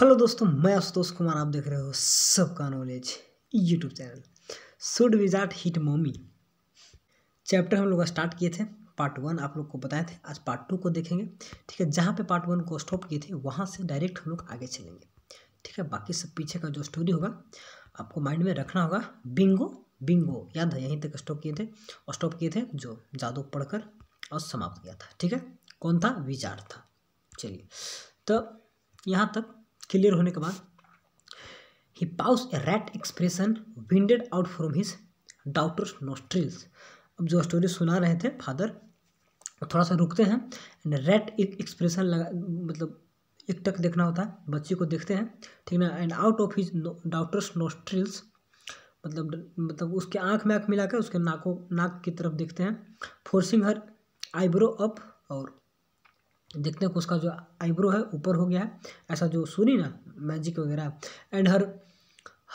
hello दोस्तों मैं आशुतोष कुमार आप देख रहे हो सबका knowledge YouTube channel should wizard hit mommy chapter हम लोग स्टार्ट किए थे पार्ट वन आप लोग को बताए थे आज पार्ट टू को देखेंगे ठीक है जहाँ पे पार्ट वन को स्टॉप किए थे वहाँ से डायरेक्ट हम लोग आगे चलेंगे ठीक है बाकी सब पीछे का जो स्टोरी होगा आपको माइंड में रखना होगा बिंगो बिंगो याद है यहीं तक स्टॉप किए थे और स्टॉप किए थे जो जादू पढ़कर और समाप्त किया था ठीक है कौन था विचार था चलिए तो यहाँ तक क्लियर होने के बाद ही pause a rat expression winded out from his daughter nostrils अब जो स्टोरी सुना रहे थे फादर थोड़ा सा रुकते हैं एंड रेट एक एक्सप्रेशन लगा मतलब एक टक देखना होता है बच्चे को देखते हैं ठीक ना and out of his daughter's nostrils मतलब मतलब उसके आँख में आँख मिलाकर उसके नाकों नाक की तरफ देखते हैं फोर्सिंग हर आईब्रो अप और देखते हैं उसका जो आईब्रो है ऊपर हो गया है ऐसा जो सुनी ना मैजिक वगैरह and her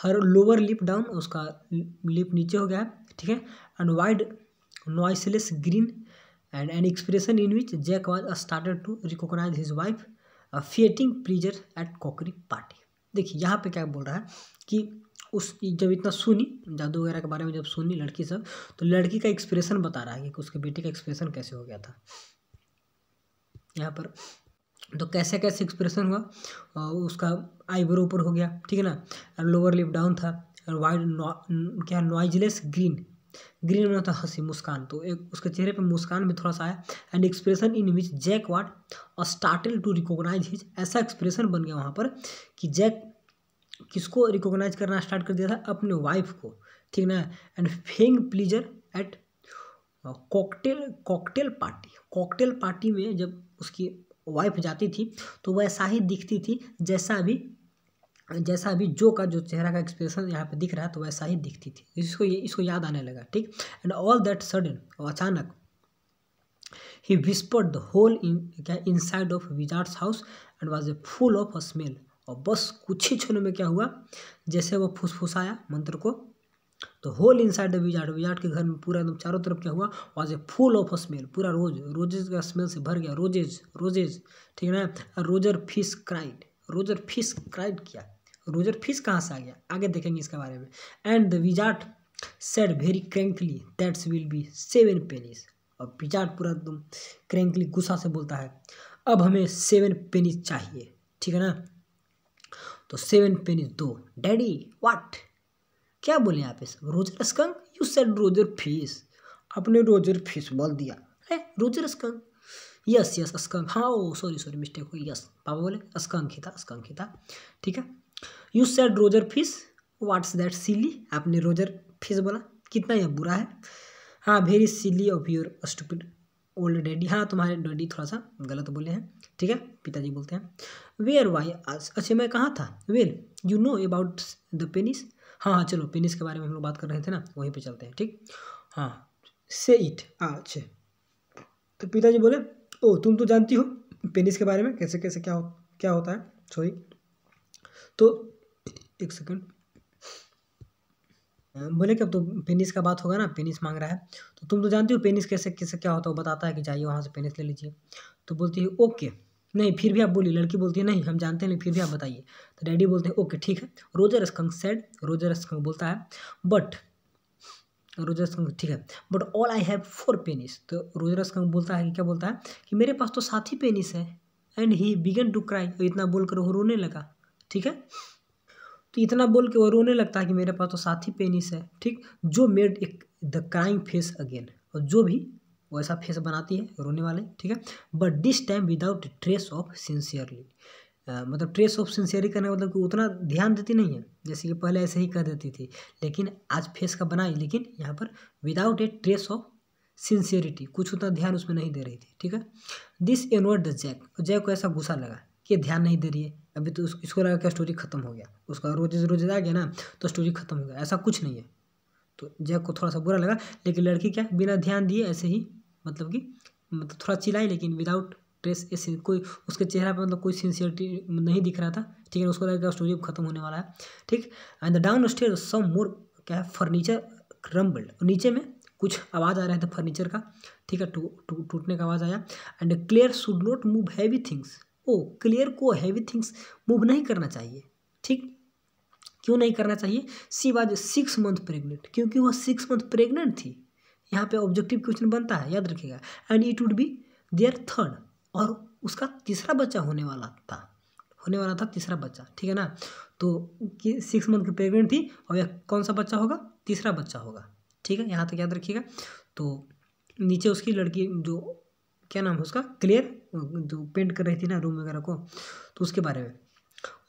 her lower lip down उसका लिप नीचे हो गया है ठीक है and wide noiseless grin and an expression in which Jack was started to recognise his wife feigning pleasure at cocktail party देखिए यहाँ पे क्या बोल रहा है कि उस जब इतना सुनी जादू वगैरह के बारे में जब सुनी लड़की सब तो लड़की का एक्सप्रेशन बता रहा है कि उसके बेटे का एक्सप्रेशन कैसे हो गया था यहाँ पर तो कैसे कैसे एक्सप्रेशन हुआ और उसका आईब्रो ऊपर हो गया ठीक है ना लोअर लिप डाउन था और वाइड क्या नॉइजलेस ग्रीन ग्रीन में था हंसी मुस्कान तो एक उसके चेहरे पे मुस्कान भी थोड़ा सा आया and expression in which Jack what और स्टार्टल टू रिकॉग्नाइज हिज ऐसा एक्सप्रेशन बन गया वहाँ पर कि जैक किसको रिकॉग्नाइज करना स्टार्ट कर दिया था अपने वाइफ को ठीक ना and feigning pleasure at cocktail cocktail party cocktail party में जब उसकी वाइफ जाती थी तो वैसा ही दिखती थी जैसा अभी जैसा अभी जो का जो चेहरा का एक्सप्रेशन यहाँ पे दिख रहा है तो वैसा ही दिखती थी इसको ये इसको याद आने लगा ठीक एंड ऑल दैट सडन और अचानक ही विस्पर्ड द होल इन क्या inside of wizard's house and was a full of a smell और बस कुछ ही क्षणों में क्या हुआ जैसे वो फुसफुसाया मंत्र को तो whole inside the wizard wizard के घर में पूरा एकदम चारों तरफ क्या हुआ was a full of smell पूरा रोज रोजेज का स्मेल से भर गया रोजेज रोजेज ठीक है ना Roger fish cried Roger fish cried किया रोजर फिश कहाँ से आ गया आगे देखेंगे इसके बारे में and the wizard said very crankily that's will be seven pennies और विजार्ट पूरा एकदम क्रेंकली गुस्सा से बोलता है अब हमें सेवन पेनिस चाहिए ठीक है ना तो सेवन पेनिस दो डैडी वाट क्या बोले यहाँ पे सब Roger skunk you said Roger fish आपने रोजर फीस बोल दिया है Roger skunk yes yes skunk हाँ ओ सॉरी सॉरी मिस्टेक हुई यस पापा बोले स्कंक ही था स्कंक ही था ठीक है you said Roger fish what's that silly आपने रोजर फीस बोला कितना यह बुरा है हाँ very silly of your stupid old daddy हाँ तुम्हारे डैडी थोड़ा सा गलत बोले हैं ठीक है पिताजी बोलते हैं वेयर वाई अच्छा मैं कहाँ था well you know about the pennies हाँ हाँ चलो पेनिस के बारे में हम लोग बात कर रहे थे ना वहीं पर चलते हैं ठीक हाँ से इट अच्छे तो पिताजी बोले ओ तुम तो जानती हो पेनिस के बारे में कैसे कैसे क्या हो क्या होता है सॉरी तो एक सेकेंड बोले कि अब तो पेनिस का बात होगा ना पेनिस मांग रहा है तो तुम तो जानती हो पेनिस कैसे कैसे क्या होता है वो बताता है कि जाइए वहाँ से पेनिस ले लीजिए तो बोलती है ओके नहीं फिर भी आप बोलिए लड़की बोलती है नहीं हम जानते हैं फिर भी आप बताइए तो डैडी बोलते हैं ओके ठीक है Roger skunk said Roger skunk बोलता है बट रोजर स्कंक ठीक है but all I have four pennies तो रोजर स्कंक बोलता है कि क्या बोलता है कि मेरे पास तो सात ही पेनिस है and he began to cry इतना बोलकर वो रोने लगा ठीक है तो इतना बोल के वो रोने लगता है कि मेरे पास तो साथ ही पेनिस है ठीक जो मेड एक द क्राइंग फेस अगेन और जो भी वैसा फेस बनाती है रोने वाले ठीक है but this time without trace of sincerely मतलब ट्रेस ऑफ सिंसियरी करने का मतलब कि उतना ध्यान देती नहीं है जैसे कि पहले ऐसे ही कर देती थी लेकिन आज फेस का बनाई लेकिन यहाँ पर without a trace of sincerity कुछ उतना ध्यान उसमें नहीं दे रही थी ठीक है this angered the Jack Jack को ऐसा गुस्सा लगा कि ध्यान नहीं दे रही है अभी तो इसको लगा कि स्टोरी खत्म हो गया उसका रोज रोज आ गया ना तो स्टोरी खत्म हो गया ऐसा कुछ नहीं है तो जैक को थोड़ा सा बुरा लगा लेकिन लड़की क्या बिना ध्यान दिए ऐसे ही मतलब कि मतलब थोड़ा चिल्लाई लेकिन विदाउट ट्रेस ऐसे कोई उसके चेहरा पर मतलब कोई सिंसियरिटी नहीं दिख रहा था ठीक है उसको लगा स्टोरी अब खत्म होने वाला है ठीक and the down stair some more क्या है फर्नीचर क्रम्बल्ड नीचे में कुछ आवाज़ आ रहा था फर्नीचर का ठीक है टू, टू, टूटने का आवाज़ आया and Clare should not move heavy things oh Clare को हैवी थिंग्स मूव नहीं करना चाहिए ठीक क्यों नहीं करना चाहिए she was six month pregnant क्योंकि वह सिक्स मंथ प्रेग्नेंट थी यहाँ पे ऑब्जेक्टिव क्वेश्चन बनता है याद रखिएगा and it would be their third और उसका तीसरा बच्चा होने वाला था होने वाला था तीसरा बच्चा ठीक है ना तो सिक्स मंथ की प्रेगनेंट थी और यह कौन सा बच्चा होगा तीसरा बच्चा होगा ठीक है यहाँ तक याद रखिएगा तो नीचे उसकी लड़की जो क्या नाम है उसका क्लियर जो पेंट कर रही थी ना रूम वगैरह को तो उसके बारे में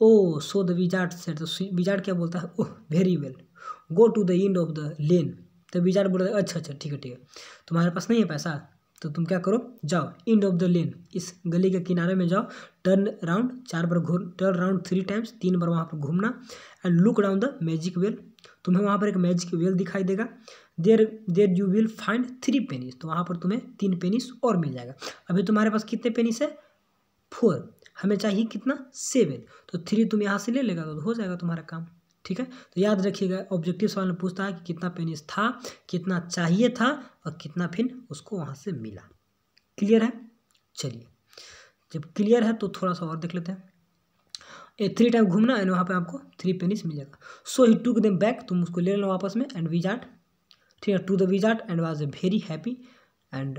oh so the wizard said wizard क्या बोलता है oh very well go to the end of the lane तो बेचारा बोल रहा अच्छा अच्छा ठीक है ठीक है तुम्हारे पास नहीं है पैसा तो तुम क्या करो जाओ एंड ऑफ द लेन इस गली के किनारे में जाओ टर्न राउंड चार बार घूम टर्न राउंड थ्री टाइम्स तीन बार वहाँ पर घूमना and look down the magic well तुम्हें वहाँ पर एक मैजिक वेल दिखाई देगा there there you will find three pennies तो वहाँ पर तुम्हें तीन पेनिस और मिल जाएगा अभी तुम्हारे पास कितने पेनिस है फोर हमें चाहिए कितना सेवन तो थ्री तुम यहाँ से ले लेगा तो हो जाएगा तुम्हारा काम ठीक है तो याद रखिएगा ऑब्जेक्टिव सवाल में पूछता है कि कितना पेनिस था कितना चाहिए था और कितना फिन उसको वहाँ से मिला क्लियर है चलिए जब क्लियर है तो थोड़ा सा और देख लेते हैं ए थ्री टाइम घूमना एंड वहाँ पे आपको थ्री पेनिस मिल जाएगा सो ही टू दम बैक तुम उसको ले लो वापस में एंड जाट ठीक है to the wizard and was a very happy and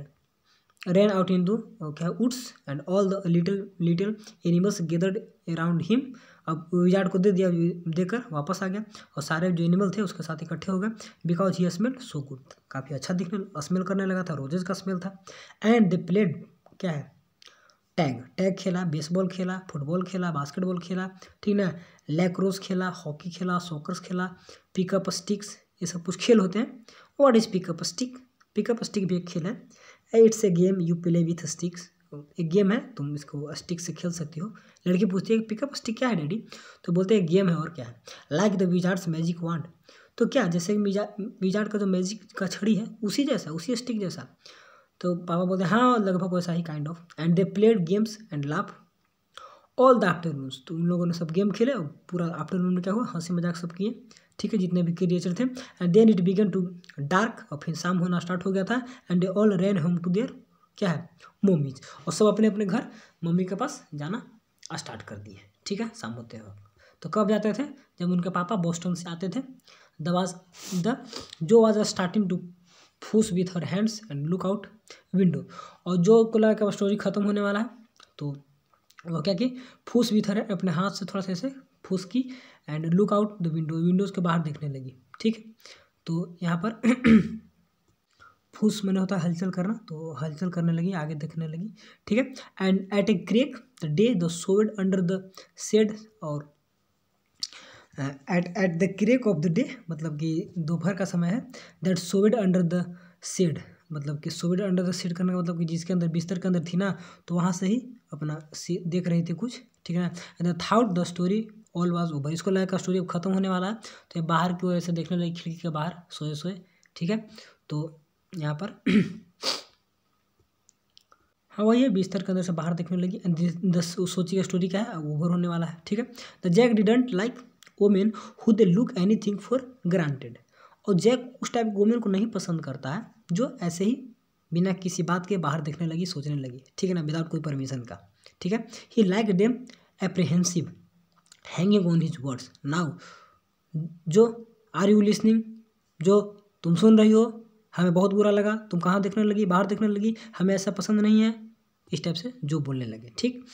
ran out into क्या woods and all the little little animals gathered around him अब विजार्ड को दे दिया देकर वापस आ गया और सारे जो एनिमल थे उसके साथ इकट्ठे हो गए because he smell so good काफ़ी अच्छा दिखने स्मेल करने लगा था रोजेज का स्मेल था एंड द प्लेड क्या है टैग टैग खेला बेसबॉल खेला फुटबॉल खेला बास्केटबॉल खेला ठीक ना लैक्रोस खेला हॉकी खेला सोकर्स खेला पिकअप स्टिक्स ये सब कुछ खेल होते हैं what is pickup stick pickup stick भी एक खेल है it's a game you play with sticks एक गेम है तुम इसको स्टिक से खेल सकती हो लड़की पूछती है पिकअप स्टिक क्या है डैडी तो बोलते हैं गेम है और क्या है like the wizard's magic wand तो क्या जैसे कि विजार्ड का जो मैजिक का छड़ी है उसी जैसा उसी स्टिक जैसा तो पापा बोलते हैं हाँ लगभग वैसा ही kind of and they played games and laugh all the afternoon तो उन लोगों ने सब गेम खेले और पूरा आफ्टरनून में क्या हुआ हंसी मजाक सब किए ठीक है जितने भी क्रिएचर थे and then it began to dark और फिर शाम होना स्टार्ट हो गया था and they all ran home to their क्या है मोमीज और सब अपने अपने घर मम्मी के पास जाना स्टार्ट कर दिए ठीक है शाम होते हुए तो कब जाते थे जब उनके पापा बोस्टन से आते थे the was the Jo was starting to fuss with her hands and look out window और जो को लगा कि स्टोरी ख़त्म होने वाला है तो वो क्या कि फूस विथ हर अपने हाथ से थोड़ा सा ऐसे फूस की and look out the window windows के बाहर देखने लगी ठीक है तो यहाँ पर फूस मैंने होता है हलचल करना तो हलचल करने लगी आगे देखने लगी ठीक है and at a crack the day the sowed under the shed और at at the crack of the day मतलब कि दोपहर का समय है that sowed under the shed मतलब कि सोवेड अंडर द सेड करने का मतलब कि जिसके अंदर बिस्तर के अंदर थी ना तो वहाँ से ही अपना देख रही थी कुछ ठीक है ना thought the story all was over इसको लगा स्टोरी अब खत्म होने वाला है तो ये बाहर की वजह से देखने लगी खिड़की के बाहर सोए सोए ठीक है तो यहाँ पर हाँ वही है बिस्तर के अंदर से बाहर देखने लगी दस सोची का स्टोरी क्या है ओवर होने वाला है ठीक है the Jack didn't like women who they look anything for granted और जैक उस टाइप वोमेन को नहीं पसंद करता है जो ऐसे ही बिना किसी बात के बाहर देखने लगी सोचने लगी ठीक है ना विदाउट कोई परमिशन का ठीक है he like them apprehensive hanging on his words now Jo are you listening जो तुम सुन रही हो हमें बहुत बुरा लगा तुम कहाँ देखने लगी बाहर देखने लगी हमें ऐसा पसंद नहीं है इस टाइप से जो बोलने लगे ठीक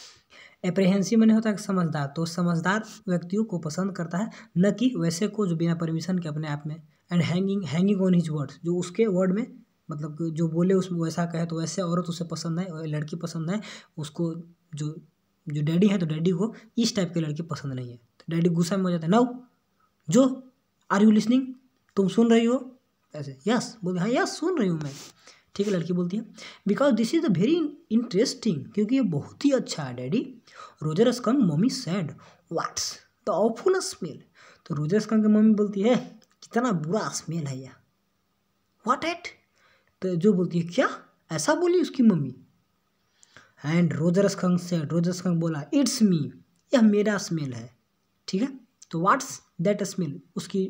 एप्रहेंसिव मैंने होता है समझदार तो समझदार व्यक्तियों को पसंद करता है न कि वैसे को जो बिना परमिशन के अपने आप में and hanging hanging on his words जो उसके वर्ड में मतलब जो बोले उस वैसा कहे तो वैसे औरत उसे पसंद है लड़की पसंद है उसको जो जो डैडी है तो डैडी को इस टाइप के लड़की पसंद नहीं है तो डैडी गुस्सा में हो जाता है now Jo are you listening तुम सुन रही हो ऐसे यस बोल हाँ यस सुन रही हूँ मैं ठीक है लड़की बोलती है because this is a very interesting क्योंकि ये बहुत ही अच्छा है daddy Roger skunk mommy said what's the awful smell तो रोजर स्कन की मम्मी बोलती है कितना बुरा स्मेल है यह वाट एट तो जो बोलती है क्या ऐसा बोली उसकी mummy and Roger skunk said Roger skunk बोला इट्स मी यह मेरा स्मेल है ठीक है तो व्हाट्स दैट स्मेल उसकी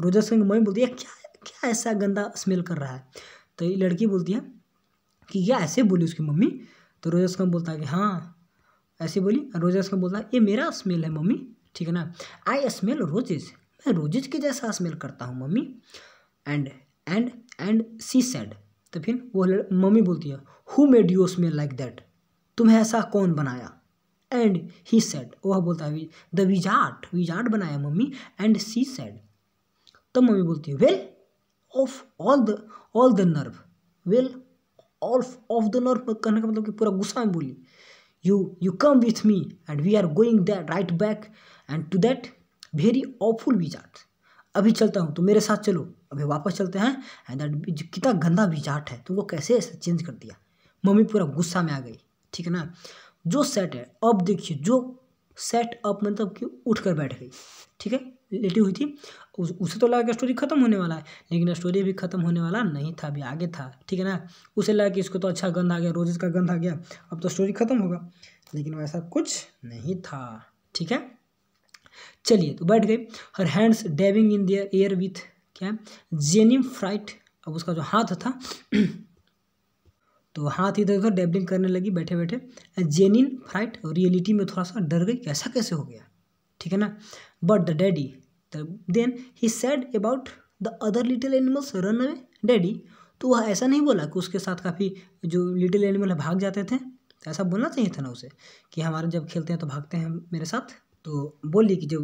रोजर स्कंग मम्मी बोलती है क्या क्या ऐसा गंदा स्मेल कर रहा है तो ये लड़की बोलती है कि यह ऐसे बोली उसकी मम्मी तो रोजा उसका बोलता है कि हाँ ऐसे बोली रोजा उसका बोलता है ये मेरा स्मेल है मम्मी ठीक है ना आई स्मेल रोजेज मैं रोजेज के जैसा स्मेल करता हूँ mummy and and and she said तो फिर वो मम्मी बोलती है who made you smell like that तुम्हें ऐसा कौन बनाया एंड ही सेड वह बोलता है द विजार्ट विजार्ट बनाया मम्मी एंड सी सेड तो मम्मी बोलती है well of all the all the nerve well of of the nerve कहने का मतलब कि पूरा गुस्सा में बोली you you come with me and we are going that right back and to that very awful wizard अभी चलता हूँ तो मेरे साथ चलो अभी वापस चलते हैं एंड दैट कितना गंदा विजाट है तो वो कैसे ऐसा चेंज कर दिया मम्मी पूरा गुस्सा में आ गई ठीक है ना जो सेट है अब देखिए जो सेट अप मतलब कि उठ कर बैठ गई ठीक है लेटी हुई थी उस, उसे तो लगा कि स्टोरी ख़त्म होने वाला है लेकिन स्टोरी भी ख़त्म होने वाला नहीं था अभी आगे था ठीक है ना उसे लगा कि इसको तो अच्छा गंध आ गया रोजेज का गंध आ गया अब तो स्टोरी ख़त्म होगा लेकिन वैसा कुछ नहीं था ठीक है चलिए तो बैठ गई her hands waving in their air with क्या जेनिम फ्राइट अब उसका जो हाथ था तो हाथ इधर उधर डेबलिंग करने लगी बैठे बैठे जेनिन फ्राइट रियलिटी में थोड़ा सा डर गई कैसा कैसे हो गया ठीक है ना but the daddy then he said about the other little animals run away daddy तो वह ऐसा नहीं बोला कि उसके साथ काफ़ी जो लिटिल एनिमल है भाग जाते थे तो ऐसा बोलना चाहिए था ना उसे कि हमारे जब खेलते हैं तो भागते हैं मेरे साथ तो बोली कि जो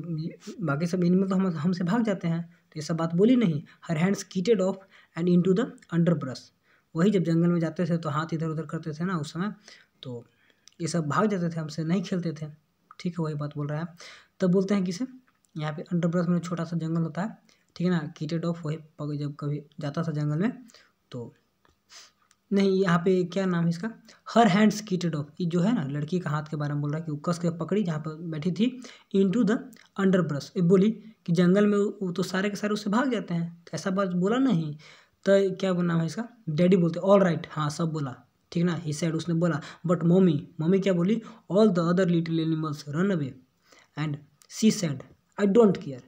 बाकी सब एनिमल तो हम हमसे भाग जाते हैं तो ये सब बात बोली नहीं her hands kited off and into the underbrush वही जब जंगल में जाते थे तो हाथ इधर उधर करते थे ना उस समय तो ये सब भाग जाते थे हमसे नहीं खेलते थे ठीक है वही बात बोल रहा है तब बोलते हैं किसे यहाँ पे अंडरब्रश में छोटा सा जंगल होता है ठीक है ना कीटेड ऑफ वही जब कभी जाता था जंगल में तो नहीं यहाँ पे क्या नाम है इसका हर हैंड्स कीटेड ऑफ ये जो है ना लड़की का हाथ के बारे में बोल रहा है कि वो कस के पकड़ी जहाँ पर बैठी थी इनटू द अंडरब्रश ये बोली कि जंगल में वो तो सारे के सारे उससे भाग जाते हैं तो ऐसा बात बोला नहीं तो क्या बोलना है इसका डैडी बोलते ऑल राइट हाँ सब बोला ठीक ना ही साइड उसने बोला बट मम्मी मम्मी क्या बोली all the other little animals run away and she said I don't care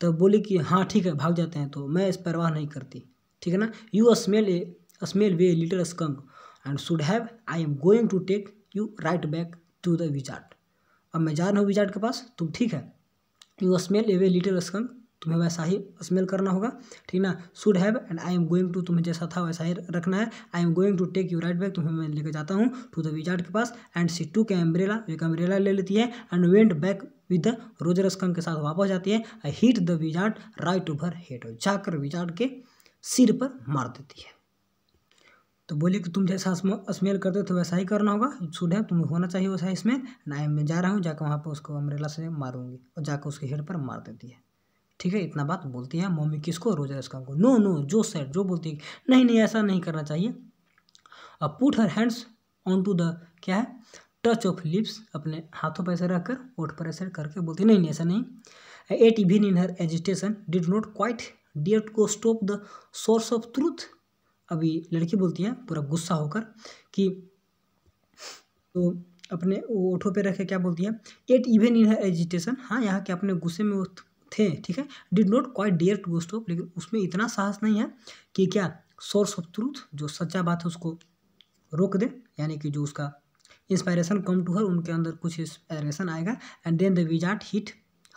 तो बोली कि हाँ ठीक है भाग जाते हैं तो मैं इस परवाह नहीं करती ठीक है ना you smell a smell way little skunk and should have I am going to take you right back to the wizard अब मैं जा रहा हूँ विजार्ट के पास तुम तो ठीक है you smell a way little skunk तुम्हें वैसा ही स्मेल करना होगा ठीक ना should have and I am going to तुम्हें जैसा था वैसा ही रखना है I am going to take you right back तुम्हें मैं लेकर जाता हूँ टू द विजार्ट के पास and she took umbrella एक अम्ब्रेला ले लेती है and went back with Roger skunk के साथ वापस जाती है I hit the wizard right over head जाकर विजार्ट के सिर पर मार देती है तो बोले कि तुम जैसा स्मेल करते तो वैसा ही करना होगा शुड है तुम्हें होना चाहिए वैसा ही स्मेल ना मैं जा रहा हूँ जाकर वहाँ पर उसको अम्ब्रेला से मारूंगी और जाकर उसके हेड पर मार देती है ठीक है इतना बात बोलती है मम्मी किसको रोजा इसका को नो नो जो सर जो बोलती है नहीं नहीं ऐसा नहीं करना चाहिए अब put her hands on to the क्या है टच ऑफ लिप्स अपने हाथों पर ऐसे रख कर ओठ पर ऐसे करके बोलती नहीं नहीं ऐसा नहीं at even in her agitation did not quite dare को stop the source of truth अभी लड़की बोलती है पूरा गुस्सा होकर कि तो अपने ओठों पे रखे क्या बोलती है at even in her agitation हाँ यहाँ के अपने गुस्से में थे ठीक है did not quite dare to stop लेकिन उसमें इतना साहस नहीं है कि क्या सोर्स ऑफ ट्रूथ जो सच्चा बात है उसको रोक दे यानी कि जो उसका इंस्पायरेशन कम टू हर उनके अंदर कुछ इंस्पायरेशन आएगा and then the wizard hit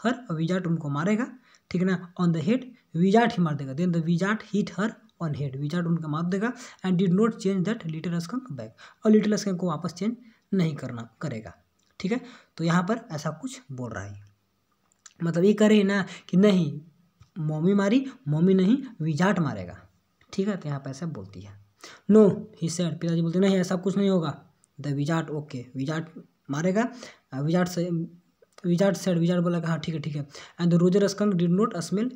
her wizard उनको मारेगा ठीक है ना ऑन द हेड विजाट ही मार देगा then the wizard hit her on head wizard उनका मार देगा and did not change that little skunk back और लिटिल स्कंक को वापस चेंज नहीं करना करेगा ठीक है तो यहाँ पर ऐसा कुछ बोल रहा है मतलब ये करे ना कि नहीं मम्मी मारी मम्मी नहीं विजाट मारेगा ठीक है तो यहाँ पर ऐसा बोलती है नो ही सेड पिताजी बोलते नहीं ऐसा कुछ नहीं होगा द विजाट ओके विजाट मारेगा विजाट uh, से विजाट सेड विजाट बोला हाँ ठीक है ठीक है and the Roger skunk did not smell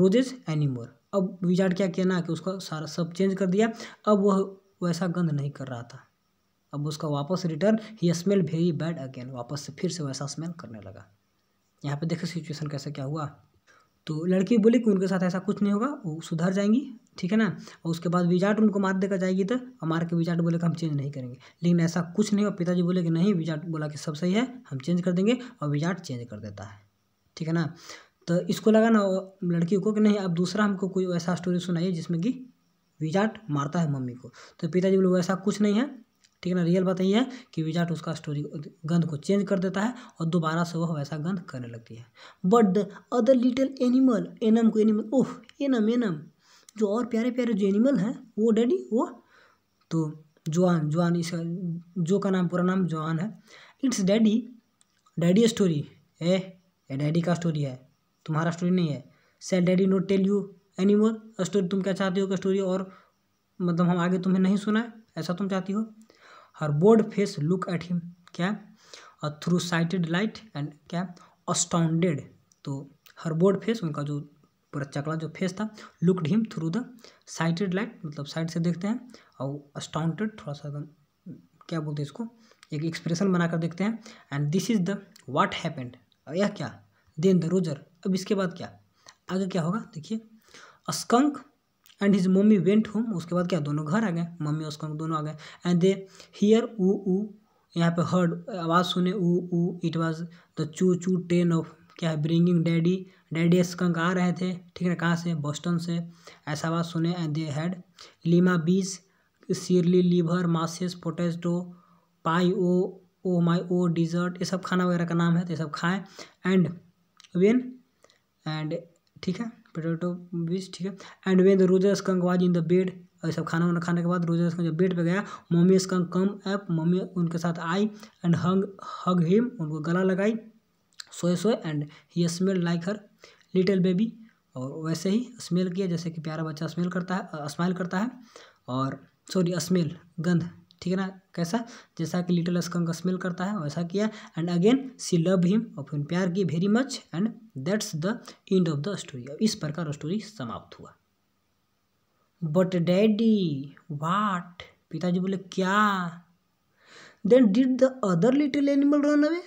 roses any more अब विजाट क्या किया ना कि उसका सारा सब चेंज कर दिया अब वह वैसा गंध नहीं कर रहा था अब उसका वापस रिटर्न ही स्मेल वेरी बैड अगेन वापस से फिर से वैसा स्मेल करने लगा यहाँ पे देखो सिचुएशन कैसे क्या हुआ तो लड़की बोली कि उनके साथ ऐसा कुछ नहीं होगा वो सुधर जाएंगी ठीक है ना और उसके बाद विजाट उनको मार देकर जाएगी तो हमारे मार के विजाट बोले कि हम चेंज नहीं करेंगे लेकिन ऐसा कुछ नहीं हुआ पिताजी बोले कि नहीं विजाट बोला कि सब सही है हम चेंज कर देंगे और विजाट चेंज कर देता है ठीक है ना तो इसको लगा ना लड़की को कि नहीं अब दूसरा हमको कोई ऐसा स्टोरी सुनाइए जिसमें कि विजाट मारता है मम्मी को तो पिताजी बोले वैसा कुछ नहीं है ठीक है ना रियल बात यही है कि विजाट उसका स्टोरी गंध को चेंज कर देता है और दोबारा से वह वैसा गंध करने लगती है but the other little animal एनम को एनिमल ओह एनम एनम जो और प्यारे प्यारे जो एनिमल हैं वो डैडी वो तो जुआन जोन इसका जो का नाम पूरा नाम जुआन है it's daddy daddy story a daddy का स्टोरी है तुम्हारा स्टोरी नहीं है said daddy not tell you animal story तुम क्या चाहती हो का स्टोरी और मतलब हम आगे तुम्हें नहीं सुना है ऐसा तुम चाहती हो her bored face look at him क्या थ्रू साइटेड लाइट एंड क्या अस्टाउंडेड तो हर बोर्ड फेस उनका जो पूरा चकला जो फेस था looked him through the sighted light मतलब साइड से देखते हैं और अस्टाउंटेड थोड़ा सा एकदम क्या बोलते हैं इसको एक एक्सप्रेशन बनाकर देखते हैं and this is the what happened यह क्या देन द रोजर अब इसके बाद क्या आगे क्या होगा देखिए skunk and his mummy went home उसके बाद क्या दोनों घर आ गए मम्मी उसका दोनों आ गए एंड दे हियर ऊ ऊ यहाँ पे हर्ड आवाज़ सुने ऊ ऊ इट वाज द चू चू ट्रेन ऑफ क्या है ब्रिंगिंग डैडी डैडी स्कंक आ रहे थे ठीक है कहाँ से बोस्टन से ऐसा आवाज़ सुने and they had lima beans surely liver mashes potato pie oh oh my oh dessert ये सब खाना वगैरह का नाम है तो ये सब खाएँ एंड वेन एंड ठीक है पोटैटो बीस ठीक है and when the Roger skunk was in the bed और सब खाना वाना खाने के बाद रोजर स्कंक जब बेड पे गया mummy skunk come up mummy उनके साथ आई एंड हंग हग हिम उनको गला लगाई सोए सोए and he smell like her little baby और वैसे ही स्मेल किया जैसे कि प्यारा बच्चा स्मेल करता है स्माइल करता है और सॉरी स्मेल गंध ठीक है ना कैसा जैसा कि लिटिल स्कंक स्मेल करता है वैसा किया and again she love him और फिर प्यार की very much and that's the end of the story इस प्रकार स्टोरी समाप्त हुआ बट डैडी वाट पिताजी बोले क्या then did the other little animal run away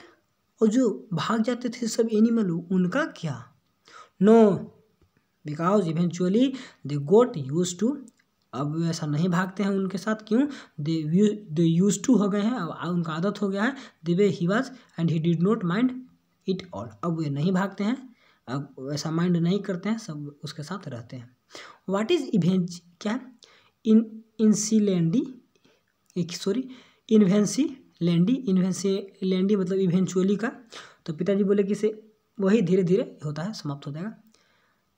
और जो भाग जाते थे सब एनिमल उनका क्या no because eventually they got used to अब ऐसा नहीं भागते हैं उनके साथ क्यों दे यूज टू हो गए हैं अब उनका आदत हो गया है the way he was and he did not mind it all अब वे नहीं भागते हैं अब ऐसा माइंड नहीं करते हैं सब उसके साथ रहते हैं वाट इज़ इवेंज क्या इन एक सॉरी इन्वेंसी लैंडी इन्वेंसी लैंडी मतलब इवेंचुअली का तो पिताजी बोले कि इसे वही धीरे धीरे होता है समाप्त हो जाएगा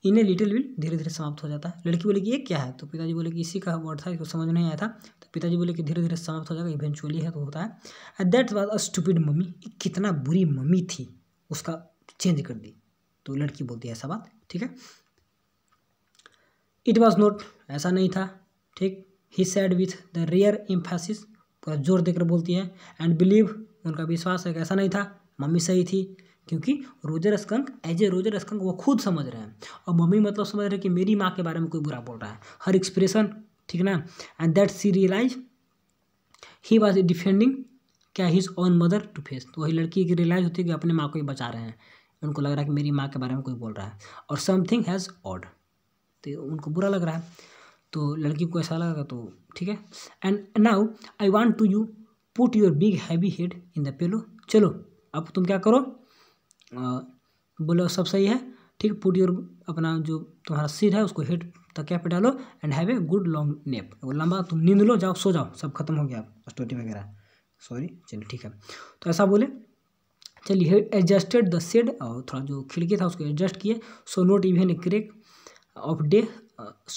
इन्हें लिटिल विल धीरे धीरे समाप्त हो जाता है लड़की बोले कि ये क्या है तो पिताजी बोले कि इसी का वर्ड था इसको समझ नहीं आया था तो पिताजी बोले कि धीरे धीरे समाप्त हो जाएगा इवेंचुअली है तो होता है at that was a stupid mummy कितना बुरी मम्मी थी उसका चेंज कर दी तो लड़की बोलती है ऐसा बात ठीक है इट वॉज नॉट ऐसा नहीं था ठीक he said with the rare emphasis पूरा जोर देकर बोलती है एंड बिलीव उनका विश्वास है कि ऐसा नहीं था मम्मी सही थी क्योंकि Roger skunk as a Roger skunk वो खुद समझ रहे हैं और मम्मी मतलब समझ रहे हैं कि मेरी माँ के बारे में कोई बुरा बोल रहा है हर एक्सप्रेशन ठीक ना and that she realize he was defending क्या his own mother to face तो वही लड़की की रियलाइज होती है कि अपने माँ को ही बचा रहे हैं उनको लग रहा है कि मेरी माँ के बारे में कोई बोल रहा है और समथिंग हैज़ ऑड तो उनको बुरा लग रहा है तो लड़की को ऐसा लगा तो ठीक है and now I want to you put your big heavy head in the pillow चलो अब तुम क्या करो बोलो सब सही है ठीक पुट योर अपना जो तुम्हारा सिर है उसको हेड तकिया पे डालो and have a good long nap वो लंबा तुम नींद लो जाओ सो जाओ सब खत्म हो गया स्टोरी वगैरह सॉरी चलिए ठीक है तो ऐसा बोले चलिए एडजस्टेड द सेड और थोड़ा जो खिड़की था उसको एडजस्ट किए so not even a crack of day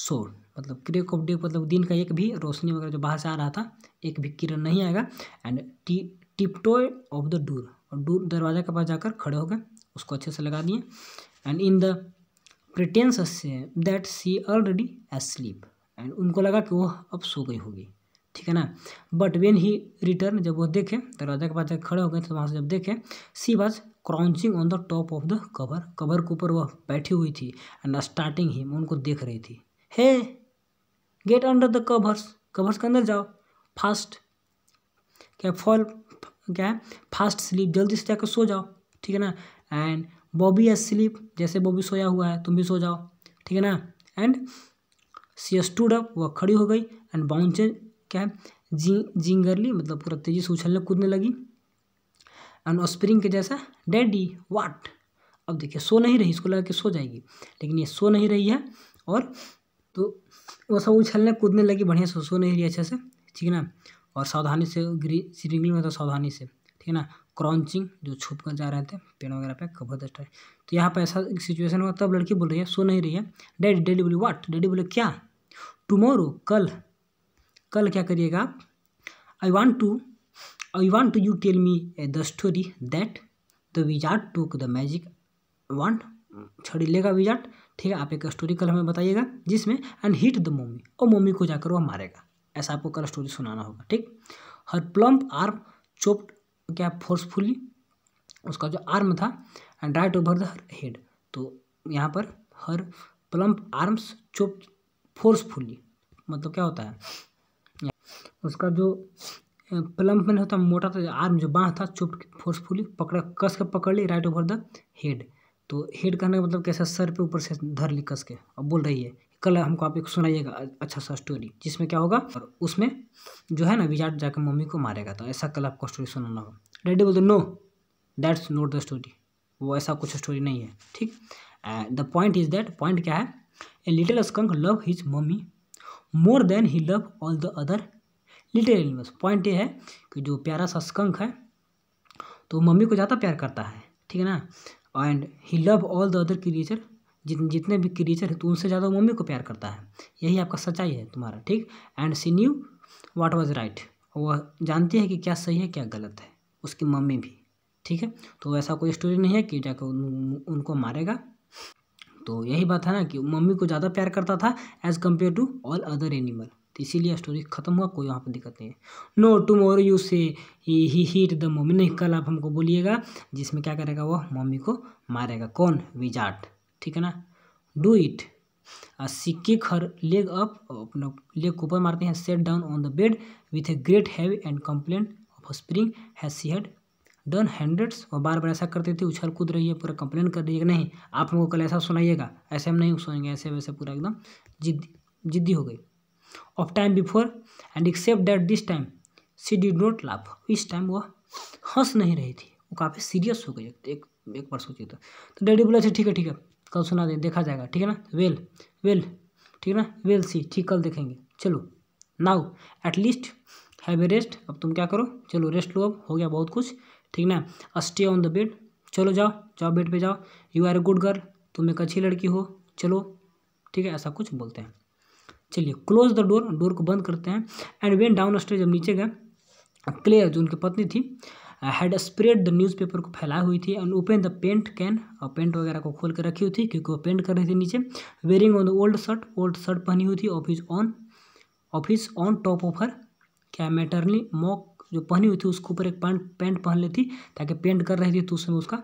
so मतलब क्रेक ऑफ डे मतलब दिन का एक भी रोशनी वगैरह जो बाहर से आ रहा था एक भी किरण नहीं आएगा and T tiptoe off the door और दूर दरवाज़ा के पास जाकर खड़े हो गए उसको अच्छे से लगा दिए and in the pretence that she already sleep and उनको लगा कि वह अब सो गई होगी ठीक है ना बट वेन ही रिटर्न जब वो देखे दरवाजा के पास जाकर खड़े हो गए तो वहाँ से जब देखे she was crouching on the top of the cover cover के ऊपर वह बैठी हुई थी एंड स्टार्टिंग ही मैं उनको देख रही थी hey get under the covers covers के अंदर जाओ फास्ट क्या फॉल क्या है फास्ट स्लीप जल्दी से जाकर सो जाओ ठीक है ना एंड बॉबी एज स्लीप जैसे बॉबी सोया हुआ है तुम भी सो जाओ ठीक है ना एंड सी स्टूड अप वह खड़ी हो गई एंड बाउंसर क्या है जी जिंगरली मतलब पूरा तेजी से उछलने कूदने लगी एंड स्प्रिंग के जैसा डैडी वाट अब देखिए सो नहीं रही इसको लगा कि सो जाएगी लेकिन ये सो नहीं रही है और तो वो सब उछलने कूदने लगी बढ़िया से सो नहीं रही अच्छे से ठीक है ना और सावधानी से ग्री सिंगिल में तो सावधानी से ठीक है ना क्रॉन्चिंग जो छुप कर जा रहे थे पेड़ वगैरह पे बहुत अच्छा है तो यहाँ पर ऐसा सिचुएशन हुआ तब लड़की बोल रही है सो नहीं रही है डैडी डैडी बोले वाट डैडी बोले क्या टुमोरो कल कल क्या करिएगा आप I want to I want to you tell me a the story that the wizard took the magic want छड़ी लेगा विजाट ठीक है आप एक स्टोरी कल हमें बताइएगा जिसमें एंड हिट द मोमी और मोमी को जाकर वह मारेगा ऐसा आपको कल स्टोरी सुनाना होगा ठीक हर प्लम्प आर्म चोप्ड क्या फोर्सफुली उसका जो आर्म था and right over the head तो यहाँ पर her plump arms chop forcefully मतलब क्या होता है उसका जो प्लम्प में होता मोटा था आर्म जो बाँह था चुप फोर्सफुली पकड़ा कस के पकड़ ली राइट ओवर द हेड तो हेड कहने का मतलब कैसा सर पे ऊपर से धर ली कस के अब बोल रही है कल हमको आप एक सुनाइएगा अच्छा सा स्टोरी जिसमें क्या होगा और उसमें जो है ना विजाट जाकर मम्मी को मारेगा तो ऐसा कल आपको स्टोरी सुनाना होगा डैडी बोलते no that's not the story वो ऐसा कुछ स्टोरी नहीं है ठीक the point is that point क्या है a little skunk love his mummy more then he love all the other little animals point ये है कि जो प्यारा सा स्कंक है तो मम्मी को ज़्यादा प्यार करता है ठीक है ना and he love all the other creature जित जितने भी क्रिएचर है तो उनसे ज़्यादा वो मम्मी को प्यार करता है यही आपका सच्चाई है तुम्हारा ठीक and she knew what was right वह जानती है कि क्या सही है क्या गलत है उसकी मम्मी भी ठीक है तो ऐसा कोई स्टोरी नहीं है कि जाकर उन, उनको मारेगा तो यही बात है ना कि मम्मी को ज़्यादा प्यार करता था as compare to all other animal तो इसीलिए स्टोरी ख़त्म हुआ कोई वहाँ पर दिक्कत नहीं है नो टुमोरो यू से ही हीट द मम्मी नहीं कल आप हमको बोलिएगा जिसमें क्या करेगा वो मम्मी को मारेगा कौन विजाट ठीक है ना डू इट सी खर लेग अप अपना लेग को ऊपर मारते हैं set down on the bed with a great heavy and complain of spring has she had done hundreds और बार बार ऐसा करते थे उछल कूद रही है पूरा कंप्लेन कर रही है नहीं आप हमको कल ऐसा सुनाइएगा ऐसे हम नहीं सुनेंगे ऐसे वैसे पूरा एकदम जिद्दी जिद्दी हो गई of time before and except that this time she did not laugh इस टाइम वह हंस नहीं रही थी वो काफ़ी सीरियस हो गई एक एक बार सोचिए तो, तो डैडी बोला अच्छा, ठीक है ठीक है कल सुना दे देखा जाएगा ठीक है ना वेल वेल ठीक है ना वेल सी ठीक कल देखेंगे चलो नाउ एटलीस्ट है रेस्ट अब तुम क्या करो चलो रेस्ट लो अब हो गया बहुत कुछ ठीक ना स्टे ऑन द बेड चलो जाओ जाओ बेड पे जाओ you are a good girl तुम एक अच्छी लड़की हो चलो ठीक है ऐसा कुछ बोलते हैं चलिए क्लोज द डोर डोर को बंद करते हैं एंड वेन डाउन स्टेज जब नीचे गए क्लेयर जो उनकी पत्नी थी हैड स्प्रेड द न्यूज़पेपर को फैलाई हुई थी and open the paint can और पेंट वगैरह को खोल कर रखी हुई थी क्योंकि वो पेंट कर रहे थे नीचे wearing on the old shirt old shirt पहनी हुई थी office on office on top of her क्या मैटरली मॉक जो पहनी हुई थी उसके ऊपर एक पैंट पैंट पहन ली थी ताकि पेंट कर रही थी तो उसमें उसका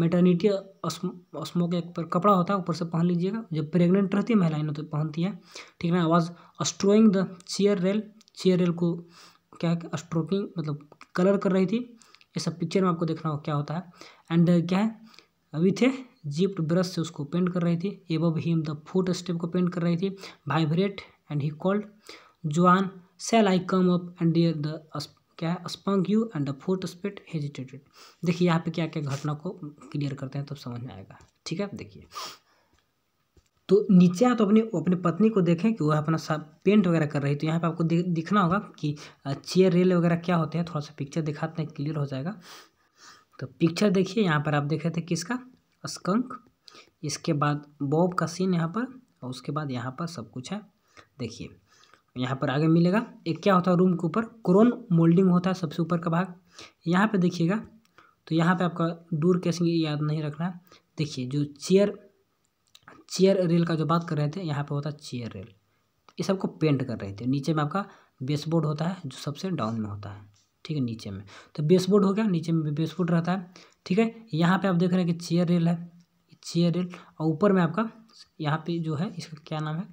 मेटर्निटी स्मोक एक पर कपड़ा होता है ऊपर से पहन लीजिएगा जब प्रेग्नेंट रहती है महिलाएं तो पहनती है ठीक ना आवाज़ अस्ट्रोइंग the chair rail chair rail को क्या है अस्ट्रोकिंग मतलब कलर कर रही थी ये सब पिक्चर में आपको देखना हो क्या होता है एंड uh, क्या है विथ ए जिप्ट ब्रश से उसको पेंट कर रही थी above him the foot step को पेंट कर रही थी vibrate and he called Juan shall I come up and dear the क्या है spank you and the fourth स्पेट हेजिटेटेड देखिए यहाँ पे क्या क्या घटना को क्लियर करते हैं तब तो समझ में आएगा ठीक है देखिए तो नीचे आप तो अपनी अपनी पत्नी को देखें कि वह अपना सब पेंट वगैरह कर रही तो यहाँ पे आपको दिखना होगा कि चेयर रेल वगैरह क्या होते हैं थोड़ा सा पिक्चर दिखाते हैं क्लियर हो जाएगा तो पिक्चर देखिए यहाँ पर आप देख रहे थे किसका स्कंक इसके बाद बॉब का सीन यहाँ पर और उसके बाद यहाँ पर सब कुछ है देखिए यहाँ पर आगे मिलेगा एक क्या होता है रूम के ऊपर क्रोन मोल्डिंग होता है सबसे ऊपर का भाग यहाँ पे देखिएगा तो यहाँ पे आपका दूर कैसे याद नहीं रखना देखिए जो चेयर चेयर रेल का जो बात कर रहे थे यहाँ पे होता है चेयर रेल ये सबको पेंट कर रहे थे नीचे में आपका बेसबोर्ड होता है जो सबसे डाउन में होता है ठीक है नीचे में तो बेसबोर्ड हो गया नीचे में बेसबोर्ड रहता है ठीक है यहाँ पे आप देख रहे हैं कि चेयर रेल है चेयर रेल और ऊपर में आपका यहाँ पे जो है इसका क्या नाम है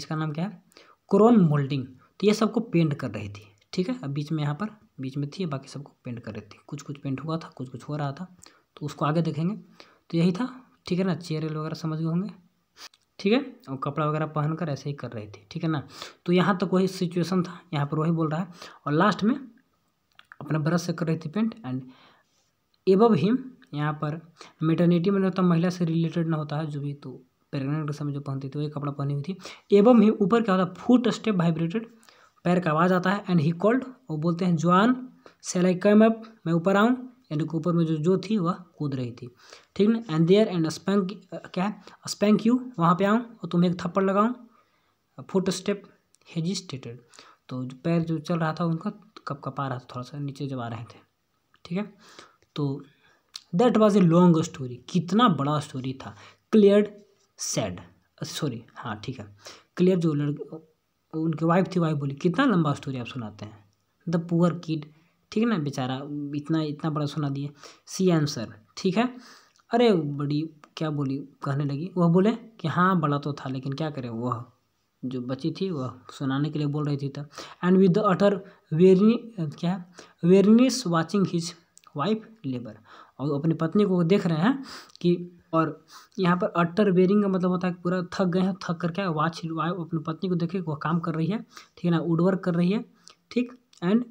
इसका नाम क्या है क्रोन मोल्डिंग तो ये सबको पेंट कर रही थी ठीक है अब बीच में यहाँ पर बीच में थी बाकी सबको पेंट कर रही थी कुछ कुछ पेंट हुआ था कुछ कुछ हो रहा था तो उसको आगे देखेंगे तो यही था ठीक है ना चेयर रेल वगैरह समझ गए होंगे ठीक है और कपड़ा वगैरह पहन कर ऐसे ही कर रही थी ठीक है ना तो यहाँ तक तो वही सिचुएशन था यहाँ पर वही बोल रहा है और लास्ट में अपने ब्रश से कर रही थी पेंट एंड एबव हिम यहाँ पर मेटर्निटी में होता महिला से रिलेटेड ना होता है जो भी तो प्रेगनेंट के समय जो पहनती थी वही कपड़ा पहनी हुई थी एवं ही ऊपर क्या होता है फुट स्टेप वाइब्रेटेड पैर का आवाज़ आता है एंड ही कॉल्ड वो बोलते हैं जवान सेलाई आई कम अप मैं ऊपर आऊँ यानी कि ऊपर में जो जो थी वह कूद रही थी ठीक ना एंड देयर एंड स्पैंक क्या है स्पैंक यू वहाँ पे आऊँ और तुम्हें एक थप्पड़ लगाऊँ फुट स्टेप हेजिस्टेटेड तो जो पैर जो चल रहा था उनका कप आ रहा था थोड़ा सा नीचे जब आ रहे थे ठीक है तो that was a long story कितना बड़ा स्टोरी था क्लियर सैड सॉरी हाँ ठीक है क्लियर जो लड़के उनकी वाइफ थी वाइफ बोली कितना लंबा स्टोरी आप सुनाते हैं द पुअर किड ठीक है ना बेचारा इतना इतना बड़ा सुना दिए सी आंसर ठीक है अरे बड़ी क्या बोली कहने लगी वह बोले कि हाँ बड़ा तो था लेकिन क्या करें वह जो बची थी वह सुनाने के लिए बोल रही थी तब एंड विद अटर वेरनी क्या weariness watching his wife labour और अपनी पत्नी को देख रहे हैं कि और यहाँ पर अटर वेरिंग का मतलब होता है पूरा थक गए हैं थक कर क्या वाच अपनी पत्नी को देखे वह काम कर रही है ठीक है ना वुडवर्क कर रही है ठीक एंड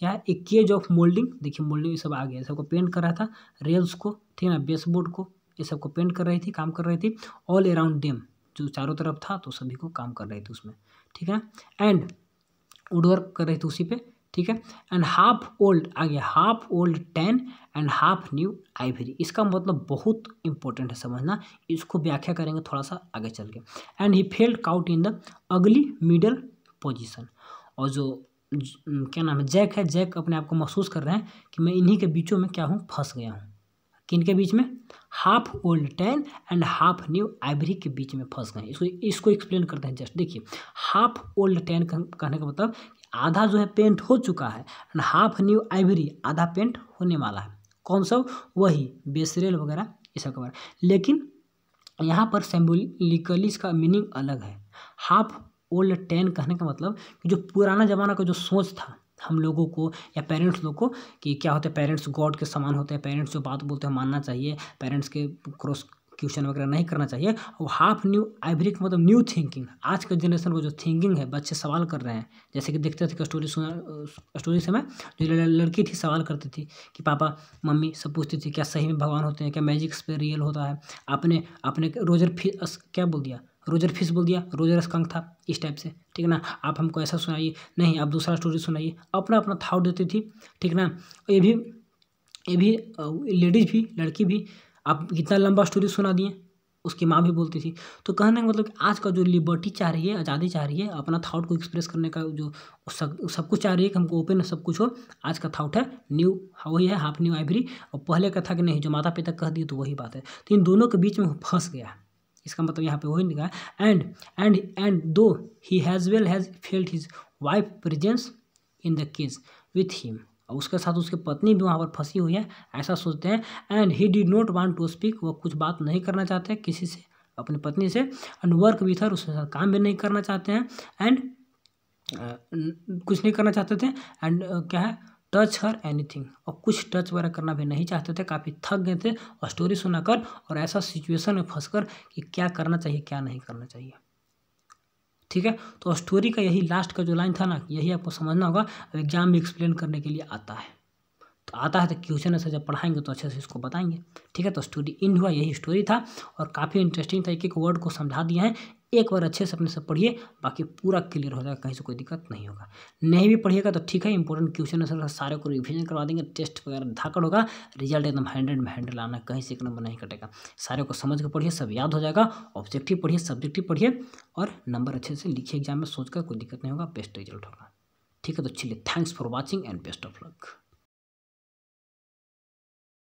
क्या है एक केज ऑफ मोल्डिंग देखिए मोल्डिंग ये सब आ गया सबको पेंट कर रहा था रेल्स को ठीक है ना बेसबोर्ड को ये सबको पेंट कर रही थी काम कर रही थी ऑल अराउंड डेम जो चारों तरफ था तो सभी को काम कर रही थी उसमें ठीक है एंड वुडवर्क कर रही थी उसी पे ठीक है एंड हाफ ओल्ड आ गया half old ten and half new ivory इसका मतलब बहुत इंपॉर्टेंट है समझना इसको व्याख्या करेंगे थोड़ा सा आगे चल के एंड ही फेल्ड काउट इन द अगली मिडल पोजिशन और जो क्या नाम है जैक है जैक अपने आप को महसूस कर रहे हैं कि मैं इन्हीं के बीचों में क्या हूँ फंस गया हूँ किन के बीच में half old ten and half new ivory के बीच में फंस गए इसको इसको एक्सप्लेन करते हैं जस्ट देखिए हाफ ओल्ड टेन कहने का मतलब आधा जो है पेंट हो चुका है एंड हाफ न्यू आइवरी आधा पेंट होने वाला है कौन सा वही बेसरेल वगैरह ये सब के बारे लेकिन यहाँ पर सेम्बोलिकली इसका मीनिंग अलग है हाफ ओल्ड टेन कहने का मतलब कि जो पुराना ज़माना का जो सोच था हम लोगों को या पेरेंट्स लोग को कि क्या होते हैं पेरेंट्स गॉड के समान होते हैं पेरेंट्स जो बात बोलते हैं मानना चाहिए पेरेंट्स के क्रॉस क्वेश्चन वगैरह नहीं करना चाहिए और हाफ न्यू एवरिक मतलब न्यू थिंकिंग आज के जनरेशन को जो थिंकिंग है बच्चे सवाल कर रहे हैं जैसे कि देखते थे स्टोरी सुना स्टोरी से मैं जो लड़की थी सवाल करती थी कि पापा मम्मी सब पूछती थी क्या सही में भगवान होते हैं क्या मैजिक्स पे रियल होता है आपने आपने रोजर फी क्या बोल दिया रोजर फिश बोल दिया रोजर स्कंक था इस टाइप से ठीक है ना आप हमको ऐसा सुनाइए नहीं आप दूसरा स्टोरी सुनाइए अपना अपना थाउट देती थी ठीक ना ये भी ये भी लेडीज भी लड़की भी आप कितना लंबा स्टोरी सुना दिए उसकी माँ भी बोलती थी तो कहने का मतलब आज का जो लिबर्टी चाह रही है आज़ादी चाह रही है अपना थाट को एक्सप्रेस करने का जो सब सब कुछ चाह रही है कि हमको ओपन सब कुछ हो आज का थाट है न्यू हाँ, वही है हाफ न्यू आइवरी और पहले का था कि नहीं जो माता पिता कह दिए तो वही बात है तो इन दोनों के बीच में फंस गया इसका मतलब यहाँ पे वही निकला and and and though he has well has failed his wife presence in the case with him उसके साथ उसके पत्नी भी वहाँ पर फंसी हुई है ऐसा सोचते हैं and he did not want to speak वो कुछ बात नहीं करना चाहते किसी से अपनी पत्नी से एंड वर्क विथ हर उसके साथ काम भी नहीं करना चाहते हैं एंड uh, कुछ नहीं करना चाहते थे एंड uh, क्या है टच हर एनीथिंग और कुछ टच वगैरह करना भी नहीं चाहते थे काफ़ी थक गए थे और स्टोरी सुनाकर और ऐसा सिचुएशन में कर कि क्या करना चाहिए क्या नहीं करना चाहिए ठीक है तो स्टोरी का यही लास्ट का जो लाइन था ना यही आपको समझना होगा अब एग्जाम में एक्सप्लेन करने के लिए आता है तो आता है तो क्वेश्चन ऐसे जब पढ़ाएंगे तो अच्छे से इसको बताएंगे ठीक है तो स्टोरी इंड हुआ यही स्टोरी था और काफ़ी इंटरेस्टिंग था एक एक वर्ड को समझा दिया है एक बार अच्छे से अपने सब पढ़िए बाकी पूरा क्लियर हो जाएगा कहीं से कोई दिक्कत नहीं होगा नहीं भी पढ़िएगा तो ठीक है इंपॉर्टेंट क्वेश्चन है सारे को रिविजन करवा देंगे टेस्ट वगैरह धाकड़ होगा रिजल्ट एकदम हंड्रेड में हैंडल आना कहीं से एक नंबर नहीं कटेगा सारे को समझ कर पढ़िए सब याद हो जाएगा ऑब्जेक्टिव पढ़िए सब्जेक्टिव पढ़िए और नंबर अच्छे से लिखिए एग्जाम में सोचकर कोई दिक्कत नहीं होगा बेस्ट रिजल्ट होगा ठीक है तो चलिए thanks for watching and best of luck